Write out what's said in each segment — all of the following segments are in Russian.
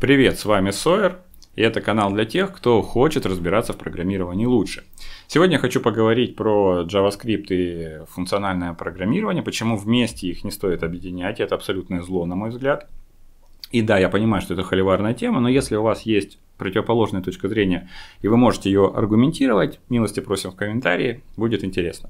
Привет, с вами Сойер, и это канал для тех, кто хочет разбираться в программировании лучше. Сегодня я хочу поговорить про JavaScript и функциональное программирование, почему вместе их не стоит объединять, это абсолютное зло, на мой взгляд. И да, я понимаю, что это холиварная тема, но если у вас есть противоположная точка зрения, и вы можете ее аргументировать, милости просим в комментарии, будет интересно.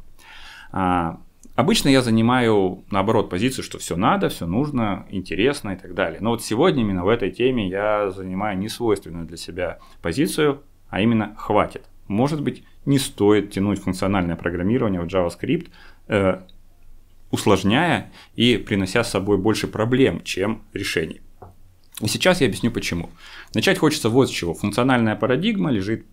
А, Обычно я занимаю, наоборот, позицию, что все надо, все нужно, интересно и так далее. Но вот сегодня именно в этой теме я занимаю несвойственную для себя позицию, а именно хватит. Может быть, не стоит тянуть функциональное программирование в JavaScript, э, усложняя и принося с собой больше проблем, чем решений. И сейчас я объясню почему. Начать хочется вот с чего. Функциональная парадигма лежит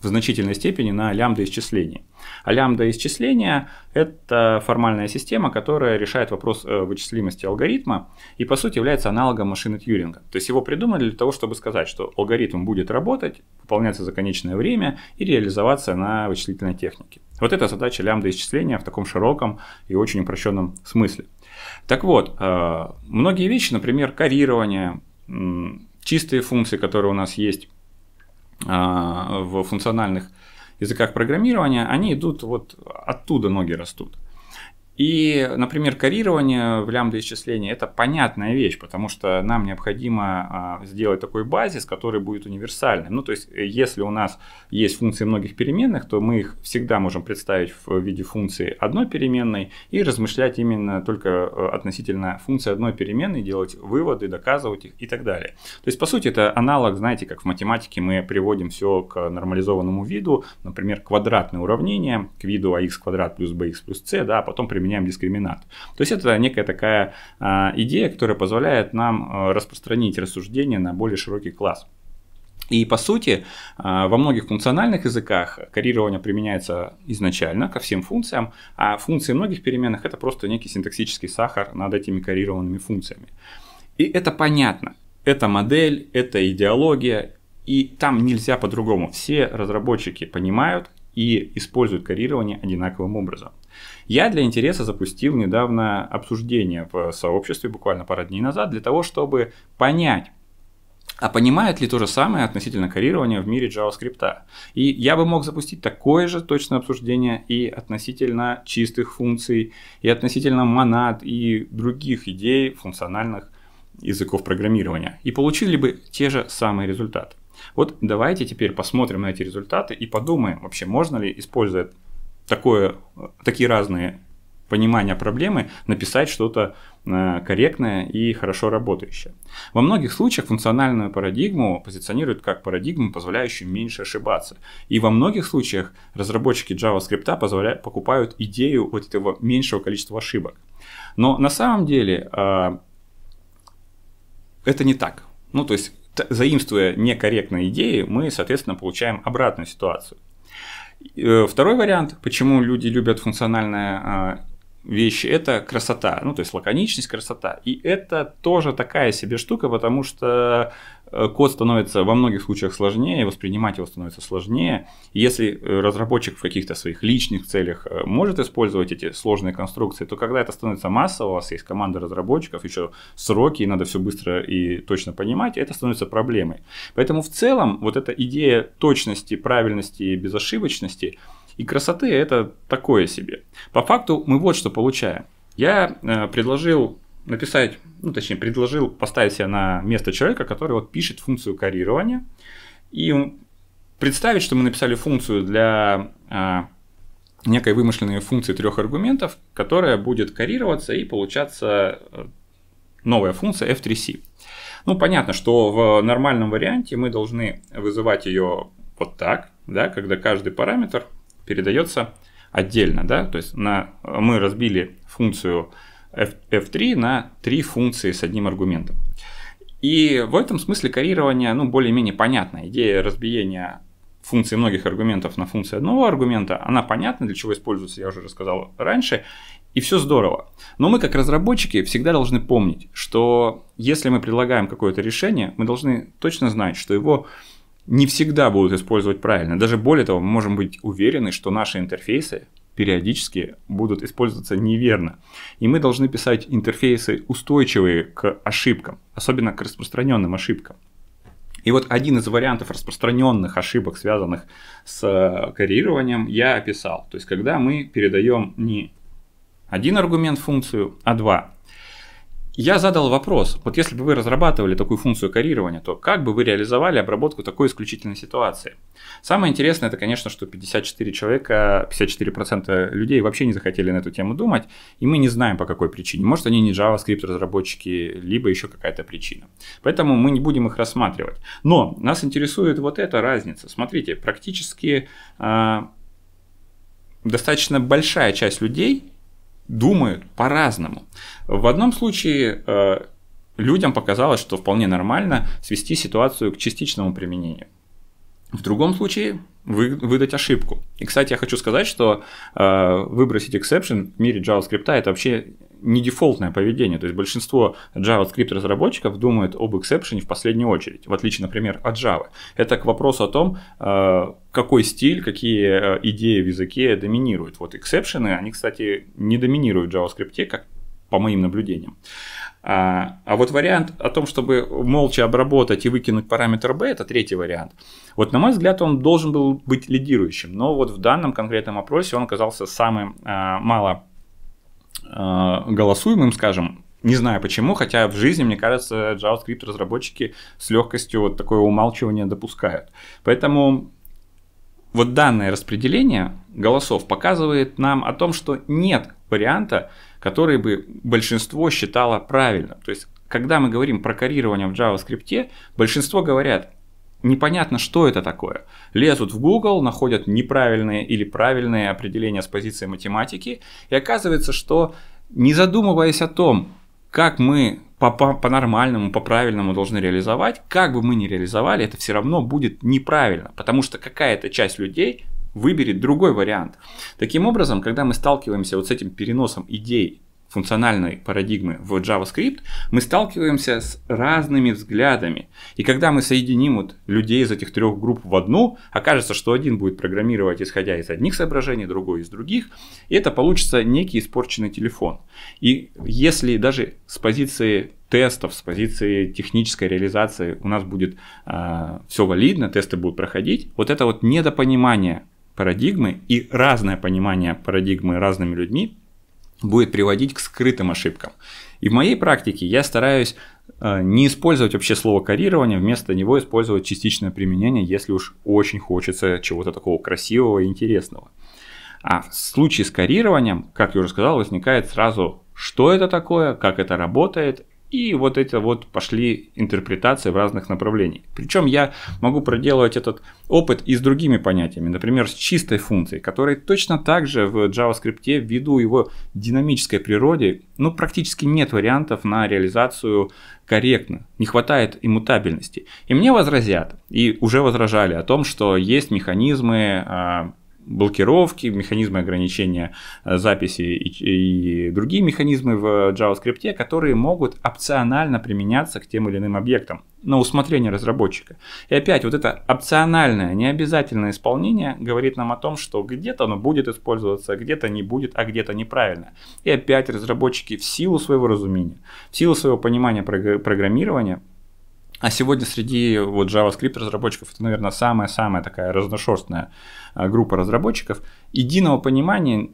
в значительной степени на лямбда исчислений. А лямбда исчисления – это формальная система, которая решает вопрос э, вычислимости алгоритма и, по сути, является аналогом машины Тьюринга. То есть его придумали для того, чтобы сказать, что алгоритм будет работать, выполняться за конечное время и реализоваться на вычислительной технике. Вот это задача лямбда исчисления в таком широком и очень упрощенном смысле. Так вот, э, многие вещи, например, карирование, чистые функции, которые у нас есть, а, в функциональных языках программирования, они идут вот оттуда ноги растут. И, например, коррирование в лямбда-исчислении – это понятная вещь, потому что нам необходимо а, сделать такой базис, который будет универсальным. Ну, то есть, э, если у нас есть функции многих переменных, то мы их всегда можем представить в виде функции одной переменной и размышлять именно только э, относительно функции одной переменной, делать выводы, доказывать их и так далее. То есть, по сути, это аналог, знаете, как в математике мы приводим все к нормализованному виду, например, квадратное уравнение к виду ax квадрат плюс bx плюс c, да, а потом применяем применяем дискриминат. То есть это некая такая а, идея, которая позволяет нам а, распространить рассуждение на более широкий класс. И по сути, а, во многих функциональных языках коррелирование применяется изначально ко всем функциям, а функции многих переменных это просто некий синтаксический сахар над этими коррелированными функциями. И это понятно. Это модель, это идеология, и там нельзя по-другому. Все разработчики понимают и используют коррелирование одинаковым образом. Я для интереса запустил недавно обсуждение в сообществе буквально пару дней назад для того, чтобы понять, а понимает ли то же самое относительно корирования в мире JavaScript? И я бы мог запустить такое же точное обсуждение и относительно чистых функций, и относительно монад, и других идей функциональных языков программирования. И получили бы те же самые результаты. Вот давайте теперь посмотрим на эти результаты и подумаем, вообще можно ли, использовать такое, такие разные понимания проблемы, написать что-то э, корректное и хорошо работающее. Во многих случаях функциональную парадигму позиционируют как парадигму, позволяющую меньше ошибаться. И во многих случаях разработчики JavaScript позволяют, покупают идею вот этого меньшего количества ошибок. Но на самом деле а, это не так. Ну, то есть, заимствуя некорректные идеи, мы, соответственно, получаем обратную ситуацию. Э, второй вариант, почему люди любят функциональное а, вещи, это красота, ну то есть лаконичность, красота. И это тоже такая себе штука, потому что Э, код становится во многих случаях сложнее, воспринимать его становится сложнее. Если э, разработчик в каких-то своих личных целях э, может использовать эти сложные конструкции, то когда это становится массово, у вас есть команда разработчиков, еще сроки, и надо все быстро и точно понимать, это становится проблемой. Поэтому в целом вот эта идея точности, правильности и безошибочности и красоты – это такое себе. По факту мы вот что получаем. Я предложил написать, ну точнее предложил поставить себя на место человека, который вот пишет функцию корирования, и представить, что мы написали функцию для а, некой вымышленной функции трех аргументов, которая будет корироваться и получаться э, новая функция f3c. Ну, понятно, что в нормальном варианте мы должны вызывать ее вот так, да, когда каждый параметр передается отдельно, да, то есть на, мы разбили функцию f, 3 на три функции с одним аргументом. И в этом смысле коррирование ну, более-менее понятно. Идея разбиения функции многих аргументов на функции одного аргумента, она понятна, для чего используется, я уже рассказал раньше, и все здорово. Но мы как разработчики всегда должны помнить, что если мы предлагаем какое-то решение, мы должны точно знать, что его не всегда будут использовать правильно. Даже более того, мы можем быть уверены, что наши интерфейсы периодически будут использоваться неверно. И мы должны писать интерфейсы устойчивые к ошибкам, особенно к распространенным ошибкам. И вот один из вариантов распространенных ошибок, связанных с э, коррелированием, я описал. То есть, когда мы передаем не один аргумент в функцию, а два. Я задал вопрос, вот если бы вы разрабатывали такую функцию корирования, то как бы вы реализовали обработку такой исключительной ситуации? Самое интересное, это, конечно, что 54 человека, 54% людей вообще не захотели на эту тему думать, и мы не знаем по какой причине. Может, они не JavaScript разработчики, либо еще какая-то причина. Поэтому мы не будем их рассматривать. Но нас интересует вот эта разница. Смотрите, практически э, достаточно большая часть людей думают по-разному. В одном случае э, людям показалось, что вполне нормально свести ситуацию к частичному применению. В другом случае выдать ошибку. И, кстати, я хочу сказать, что э, выбросить exception в мире JavaScript это вообще не дефолтное поведение. То есть большинство JavaScript разработчиков думают об эксепшене в последнюю очередь, в отличие, например, от Java. Это к вопросу о том, э, какой стиль, какие э, идеи в языке доминируют. Вот эксепшены, они, кстати, не доминируют в JavaScript, как по моим наблюдениям. А, а вот вариант о том, чтобы молча обработать и выкинуть параметр b, это третий вариант. Вот на мой взгляд, он должен был быть лидирующим, но вот в данном конкретном опросе он оказался самым а, мало Э, голосуем, им скажем, не знаю почему, хотя в жизни, мне кажется, JavaScript разработчики с легкостью вот такое умалчивание допускают. Поэтому вот данное распределение голосов показывает нам о том, что нет варианта, который бы большинство считало правильным. То есть, когда мы говорим про корирование в JavaScript, большинство говорят, непонятно, что это такое. Лезут в Google, находят неправильные или правильные определения с позиции математики, и оказывается, что не задумываясь о том, как мы по-нормальному, по, по по-правильному должны реализовать, как бы мы ни реализовали, это все равно будет неправильно, потому что какая-то часть людей выберет другой вариант. Таким образом, когда мы сталкиваемся вот с этим переносом идей функциональной парадигмы в JavaScript, мы сталкиваемся с разными взглядами. И когда мы соединим вот людей из этих трех групп в одну, окажется, что один будет программировать, исходя из одних соображений, другой из других, и это получится некий испорченный телефон. И если даже с позиции тестов, с позиции технической реализации у нас будет э, а, все валидно, тесты будут проходить, вот это вот недопонимание парадигмы и разное понимание парадигмы разными людьми будет приводить к скрытым ошибкам. И в моей практике я стараюсь э, не использовать вообще слово «карирование», вместо него использовать частичное применение, если уж очень хочется чего-то такого красивого и интересного. А в случае с карированием, как я уже сказал, возникает сразу, что это такое, как это работает и вот эти вот пошли интерпретации в разных направлениях. Причем я могу проделывать этот опыт и с другими понятиями, например, с чистой функцией, которой точно так же в JavaScript ввиду его динамической природе, ну, практически нет вариантов на реализацию корректно, не хватает иммутабельности. И мне возразят, и уже возражали о том, что есть механизмы а, блокировки, механизмы ограничения э, записи и, и другие механизмы в JavaScript, которые могут опционально применяться к тем или иным объектам на усмотрение разработчика. И опять вот это опциональное, необязательное исполнение говорит нам о том, что где-то оно будет использоваться, где-то не будет, а где-то неправильно. И опять разработчики в силу своего разумения, в силу своего понимания программирования а сегодня среди вот JavaScript разработчиков это, наверное, самая-самая такая разношерстная а, группа разработчиков. Единого понимания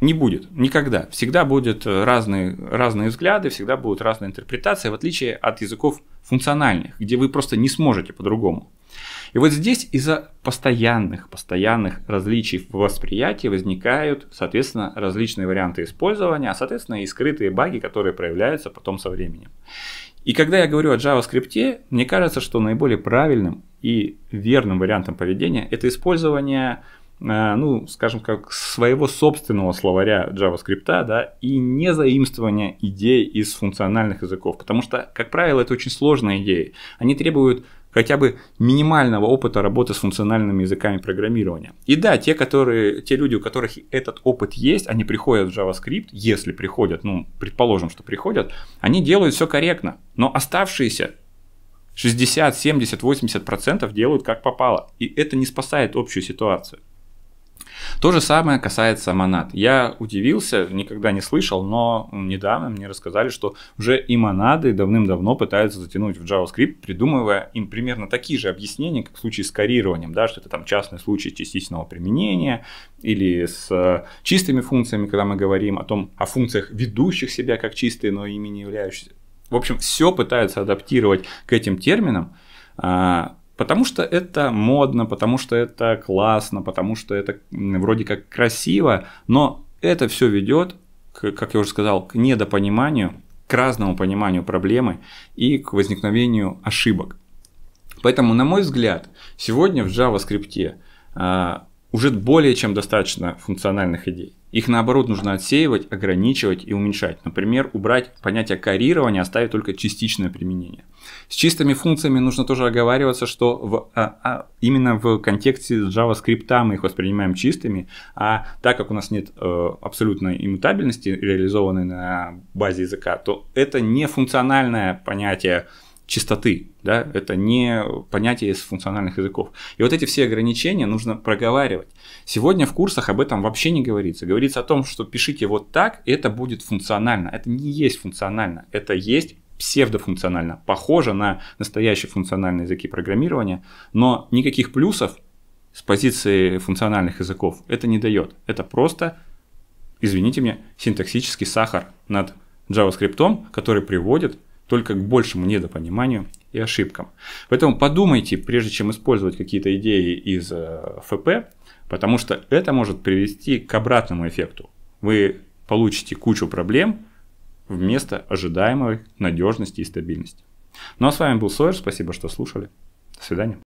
не будет никогда. Всегда будут э, разные, разные взгляды, всегда будут разные интерпретации, в отличие от языков функциональных, где вы просто не сможете по-другому. И вот здесь из-за постоянных, постоянных различий в восприятии возникают, соответственно, различные варианты использования, а, соответственно, и скрытые баги, которые проявляются потом со временем. И когда я говорю о JavaScript, мне кажется, что наиболее правильным и верным вариантом поведения это использование, э, ну, скажем, как своего собственного словаря JavaScript, да, и не заимствование идей из функциональных языков, потому что, как правило, это очень сложные идеи. Они требуют хотя бы минимального опыта работы с функциональными языками программирования. И да, те, которые, те люди, у которых этот опыт есть, они приходят в JavaScript, если приходят, ну, предположим, что приходят, они делают все корректно, но оставшиеся 60, 70, 80% делают как попало. И это не спасает общую ситуацию. То же самое касается монад. Я удивился, никогда не слышал, но недавно мне рассказали, что уже и монады давным-давно пытаются затянуть в JavaScript, придумывая им примерно такие же объяснения, как в случае с корированием, да, что это там частный случай частичного применения или с э, чистыми функциями, когда мы говорим о том, о функциях ведущих себя как чистые, но ими не являющиеся. В общем, все пытаются адаптировать к этим терминам, а, Потому что это модно, потому что это классно, потому что это вроде как красиво, но это все ведет, как я уже сказал, к недопониманию, к разному пониманию проблемы и к возникновению ошибок. Поэтому, на мой взгляд, сегодня в JavaScript а, уже более чем достаточно функциональных идей. Их наоборот нужно отсеивать, ограничивать и уменьшать. Например, убрать понятие карирования, оставить только частичное применение. С чистыми функциями нужно тоже оговариваться, что в, а, а, именно в контексте JavaScript мы их воспринимаем чистыми, а так как у нас нет э, абсолютной иммутабельности, реализованной на базе языка, то это не функциональное понятие, чистоты, да, это не понятие из функциональных языков. И вот эти все ограничения нужно проговаривать. Сегодня в курсах об этом вообще не говорится. Говорится о том, что пишите вот так, и это будет функционально. Это не есть функционально, это есть псевдофункционально, похоже на настоящие функциональные языки программирования, но никаких плюсов с позиции функциональных языков это не дает. Это просто, извините меня, синтаксический сахар над JavaScript, который приводит только к большему недопониманию и ошибкам. Поэтому подумайте, прежде чем использовать какие-то идеи из э, ФП, потому что это может привести к обратному эффекту. Вы получите кучу проблем вместо ожидаемой надежности и стабильности. Ну а с вами был Сойер, спасибо, что слушали. До свидания.